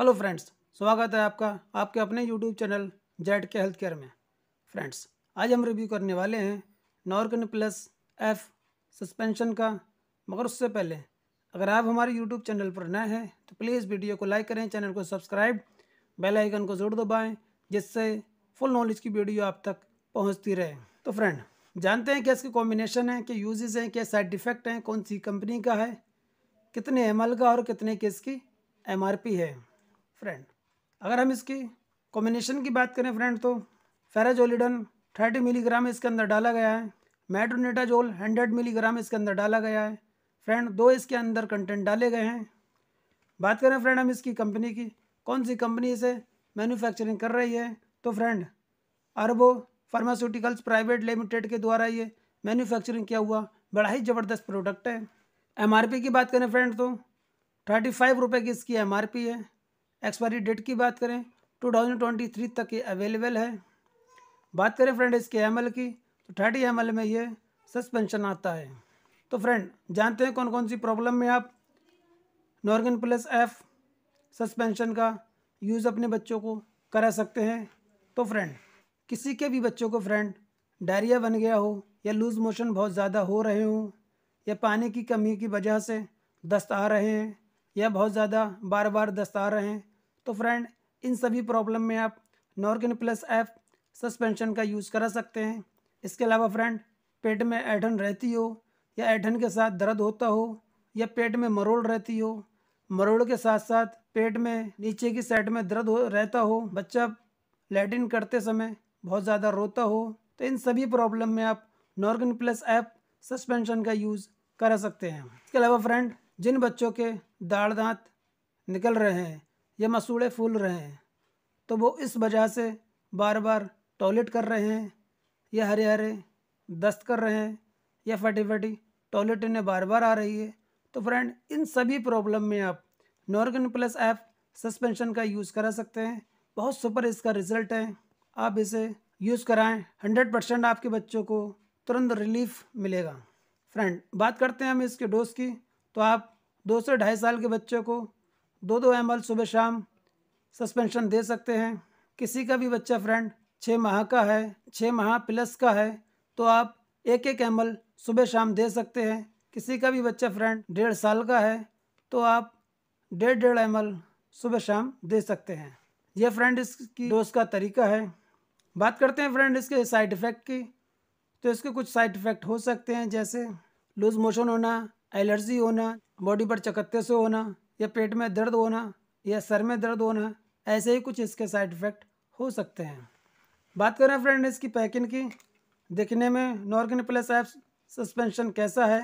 hello friends स्वागत है आपका आपके अपने YouTube channel Z K health care में फ्रेंड्स आज हम रिव्यू करने वाले हैं नॉर्कन प्लस एफ सस्पेंशन का मगर उससे पहले अगर आप हमारे यूट्यूब चैनल पर नए हैं तो प्लीज़ वीडियो को लाइक करें चैनल को सब्सक्राइब बेल आइकन को ज़रूर दबाएं जिससे फुल नॉलेज की वीडियो आप तक पहुँचती रहे तो फ्रेंड जानते हैं क्या इसके कॉम्बिनेशन हैं क्या यूजेज हैं क्या साइड इफ़ेक्ट हैं कौन सी कंपनी का है कितने एम का और कितने के इसकी एम है फ्रेंड अगर हम इसकी कॉम्बिनेशन की बात करें फ्रेंड तो फेराजोलिडन थर्टी मिलीग्राम इसके अंदर डाला गया है मेट्रोनेटाजोल हंड्रेड मिलीग्राम इसके अंदर डाला गया है फ्रेंड दो इसके अंदर कंटेंट डाले गए हैं बात करें फ्रेंड हम इसकी कंपनी की कौन सी कंपनी इसे मैन्युफैक्चरिंग कर रही है तो फ्रेंड अरबो फार्मास्यूटिकल्स प्राइवेट लिमिटेड के द्वारा ये मैन्युफैक्चरिंग किया हुआ बड़ा ही ज़बरदस्त प्रोडक्ट है एमआरपी की बात करें फ्रेंड तो थर्टी फाइव रुपये की इसकी एमआरपी है एक्सपायरी डेट की बात करें 2023 तक ये अवेलेबल है बात करें फ्रेंड इसके एम की तो थर्टी एम में ये सस्पेंशन आता है तो फ्रेंड जानते हैं कौन कौन सी प्रॉब्लम में आप नॉर्गन प्लस एफ सस्पेंशन का यूज़ अपने बच्चों को करा सकते हैं तो फ्रेंड किसी के भी बच्चों को फ्रेंड डायरिया बन गया हो या लूज़ मोशन बहुत ज़्यादा हो रहे हों या पानी की कमी की वजह से दस्त आ रहे हैं या बहुत ज़्यादा बार बार दस्त आ रहे हैं तो फ्रेंड इन सभी प्रॉब्लम में आप नॉर्किन प्लस एफ सस्पेंशन का यूज़ करा सकते हैं इसके अलावा फ्रेंड पेट में ऐठन रहती हो या ऐठन के साथ दर्द होता हो या पेट में मरोड़ रहती हो मरोड़ के साथ साथ पेट में नीचे की साइड में दर्द हो रहता हो बच्चा लेटिन करते समय बहुत ज़्यादा रोता हो तो इन सभी प्रॉब्लम में आप नॉर्गन प्लस ऐप सस्पेंशन का यूज़ करा सकते हैं इसके अलावा फ्रेंड जिन बच्चों के दाढ़ दांत निकल रहे हैं या मसूड़े फूल रहे हैं तो वो इस वजह से बार बार टॉयलेट कर रहे हैं या हरे हरे दस्त कर रहे हैं या फटी फटी टॉयलेट इन्हें बार बार आ रही है तो फ्रेंड इन सभी प्रॉब्लम में आप नॉर्गन प्लस ऐप सस्पेंशन का यूज़ करा सकते हैं बहुत सुपर इसका रिजल्ट है आप इसे यूज़ कराएं हंड्रेड परसेंट आपके बच्चों को तुरंत रिलीफ मिलेगा फ्रेंड बात करते हैं हम इसके डोज की तो आप दो से ढाई साल के बच्चों को दो दो एम सुबह शाम सस्पेंशन दे सकते हैं किसी का भी बच्चा फ्रेंड छः माह का है छः माह प्लस का है तो आप एक एक एम सुबह शाम दे सकते हैं किसी का भी बच्चा फ्रेंड डेढ़ साल का है तो आप डेढ़ डेढ़ एम सुबह शाम दे सकते हैं यह फ्रेंड इसकी डोज का तरीका है बात करते हैं फ्रेंड इसके साइड इफ़ेक्ट की तो इसके कुछ साइड इफ़ेक्ट हो सकते हैं जैसे लूज़ मोशन होना एलर्जी होना बॉडी पर चकत्ते से होना या पेट में दर्द होना या सर में दर्द होना ऐसे ही कुछ इसके साइड इफ़ेक्ट हो सकते हैं बात करें फ्रेंड इसकी पैकिंग की दिखने में नॉर्गन प्लस एप सस्पेंशन कैसा है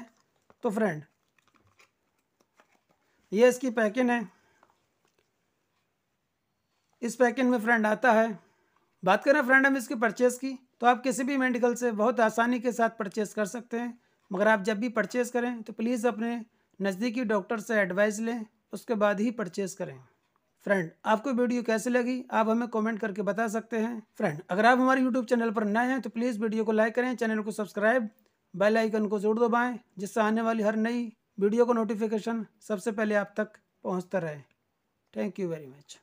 तो फ्रेंड ये इसकी पैकिंग है इस पैकिंग में फ्रेंड आता है बात करें फ्रेंड हम इसकी परचेज़ की तो आप किसी भी मेडिकल से बहुत आसानी के साथ परचेज़ कर सकते हैं मगर आप जब भी परचेज़ करें तो प्लीज़ अपने नज़दीकी डॉक्टर से एडवाइस लें उसके बाद ही परचेज़ करें फ्रेंड आपको वीडियो कैसी लगी आप हमें कमेंट करके बता सकते हैं फ्रेंड अगर आप हमारे यूट्यूब चैनल पर नए हैं तो प्लीज़ वीडियो को लाइक करें चैनल को सब्सक्राइब बेल आइकन को जरूर दबाएँ जिससे आने वाली हर नई वीडियो का नोटिफिकेशन सबसे पहले आप तक पहुँचता रहे थैंक यू वेरी मच